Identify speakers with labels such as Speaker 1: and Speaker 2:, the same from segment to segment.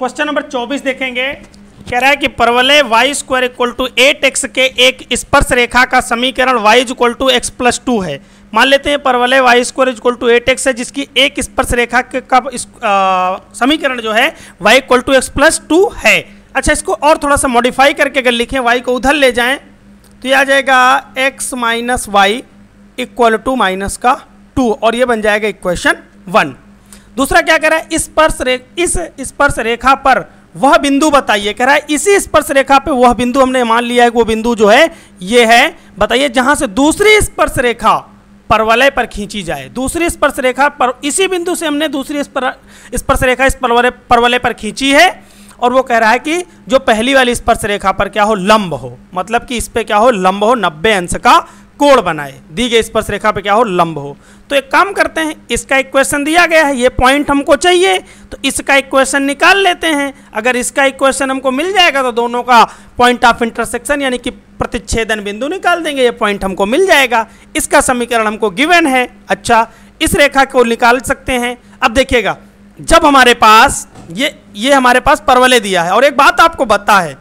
Speaker 1: question number चौबीस देखेंगे कह रहा है कि परवले Y square equal to eight X के एक स्पर्श रेखा का समीकरण Y is equal to X plus two है मान लेते हैं परवले Y square is equal to eight X है जिसकी एक स्पर्श रेखा का समीकरण जो है Y equal to X plus two है अच्छा इसको और थोड़ा सा मॉडिफाई करके अगर लिखें वाई को उधर ले जाएँ तो यह आ जाएगा X minus Y equal to minus का टू और ये बन जाएगा इक्वेशन वन दूसरा क्या कह रहा है स्पर्श रे इस स्पर्श रेखा पर वह बिंदु बताइए कह रहा है इसी स्पर्श रेखा पे वह बिंदु हमने मान लिया है कि वो बिंदु जो है ये है बताइए जहां से दूसरी स्पर्श रेखा परवलय पर खींची जाए दूसरी स्पर्श रेखा पर इसी बिंदु से हमने दूसरी स्पर्श रेखा इस परवलय परवलय पर खींची है और वो कह रहा है कि जो पहली वाली स्पर्श रेखा पर क्या हो लंब हो मतलब कि इस पर क्या हो लंब हो नब्बे अंश का कोण बनाए दी गई स्पर्श रेखा पे क्या हो लंब हो तो एक काम करते हैं इसका इक्वेशन दिया गया है ये पॉइंट हमको चाहिए तो इसका इक्वेशन निकाल लेते हैं अगर इसका इक्वेशन हमको मिल जाएगा तो दोनों का पॉइंट ऑफ इंटरसेक्शन यानी कि प्रतिच्छेदन बिंदु निकाल देंगे ये पॉइंट हमको मिल जाएगा इसका समीकरण हमको गिवन है अच्छा इस रेखा को निकाल सकते हैं अब देखिएगा जब हमारे पास ये ये हमारे पास परवले दिया है और एक बात आपको बता है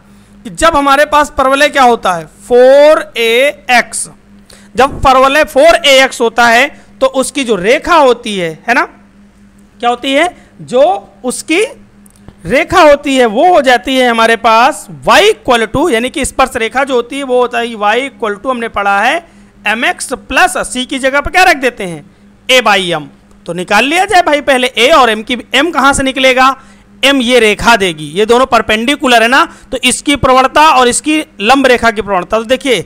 Speaker 1: कि जब हमारे पास परवले क्या होता है फोर ए एक्स जब परवलय फोर ए एक्स होता है तो उसकी जो रेखा होती है है ना क्या होती है जो उसकी रेखा होती है वो हो जाती है हमारे पास y इक्वल टू यानी कि स्पर्श रेखा जो होती है वो होता है y इक्वल टू हमने पढ़ा है एम एक्स प्लस सी की जगह पर क्या रख देते हैं ए बाई एम तो निकाल लिया जाए भाई पहले ए और एम की एम कहाँ से निकलेगा एम ये रेखा देगी ये दोनों परपेंडिकुलर है ना तो इसकी प्रवणता और इसकी लंब रेखा की प्रवणता तो देखिए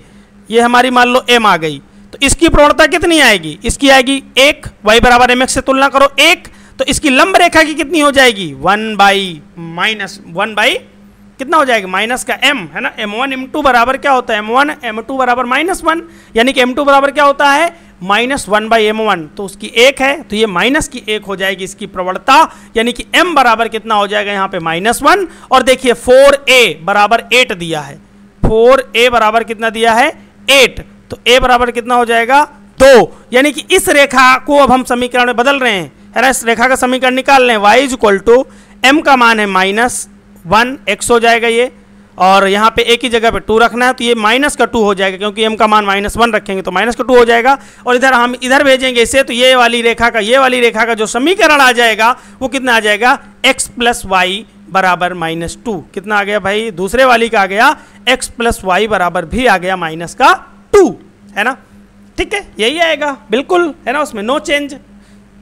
Speaker 1: ये हमारी मान लो एम आ गई तो इसकी प्रवणता कितनी आएगी इसकी आएगी एक वाई बराबर एम एक्स से तुलना करो एक तो इसकी लंब रेखा की कितनी हो जाएगी one by minus one by कितना हो जाएगा माइनस का m है ना m1 m2 बराबर क्या होता है m1 m2 बराबर माइनस वन यानी कि m2 बराबर क्या होता है minus one by M one तो उसकी एक है तो ये माइनस की एक हो जाएगी इसकी प्रवणता यानी कि m बराबर कितना हो जाएगा यहाँ पे माइनस वन और देखिए फोर ए बराबर एट दिया है फोर ए बराबर कितना दिया है एट तो ए बराबर कितना हो जाएगा दो यानी कि इस रेखा को अब हम समीकरण में बदल रहे हैं इस रेखा का समीकरण निकाल लें Y is equal to M का मान है माइनस वन एक्स हो जाएगा ये और यहाँ पे एक ही जगह पे टू रखना है तो ये माइनस का टू हो जाएगा क्योंकि एम का मान माइनस वन रखेंगे तो माइनस का टू हो जाएगा और इधर हम इधर भेजेंगे इसे तो ये वाली रेखा का ये वाली रेखा का जो समीकरण आ जाएगा वो कितना आ जाएगा एक्स प्लस वाई बराबर माइनस टू कितना आ गया भाई दूसरे वाली का आ गया एक्स प्लस वाई बराबर भी आ गया माइनस का टू है ना ठीक है यही आएगा बिल्कुल है ना उसमें नो चेंज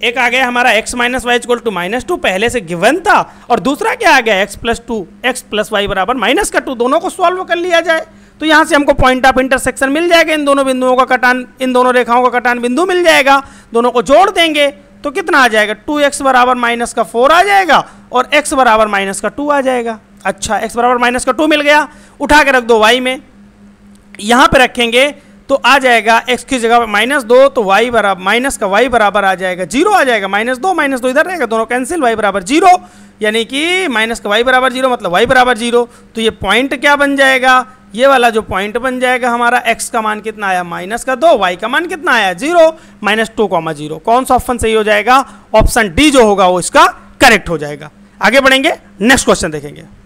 Speaker 1: एक आ गया हमारा x minus Y equal to minus two पहले से गिवन था और दूसरा क्या आ गया x plus two X plus Y बराबर माइनस का टू दोनों को सॉल्व कर लिया जाए तो यहाँ से हमको पॉइंट ऑफ इंटरसेक्शन मिल जाएगा इन दोनों बिंदुओं का कटान इन दोनों रेखाओं का कटान बिंदु मिल जाएगा दोनों को जोड़ देंगे तो कितना आ जाएगा टू एक्स बराबर माइनस का फोर आ जाएगा और एक्स बराबर माइनस का टू आ जाएगा अच्छा एक्स बराबर माइनस का टू मिल गया उठा के रख दो वाई में यहाँ पे रखेंगे तो आ जाएगा एक्स की जगह माइनस दो तो वाई बराबर माइनस का वाई बराबर आ जाएगा जीरो आ जाएगा माइनस दो माइनस दो इधर रहेगा दोनों कैंसिल वाई बराबर जीरो यानी कि माइनस का वाई बराबर जीरो मतलब वाई बराबर जीरो तो ये पॉइंट क्या बन जाएगा ये वाला जो पॉइंट बन जाएगा हमारा एक्स का मान कितना आया माइनस का दो वाई का मान कितना आया zero minus two comma zero कौन सा ऑप्शन सही हो जाएगा ऑप्शन डी जो होगा वो इसका करेक्ट हो जाएगा आगे बढ़ेंगे नेक्स्ट क्वेश्चन देखेंगे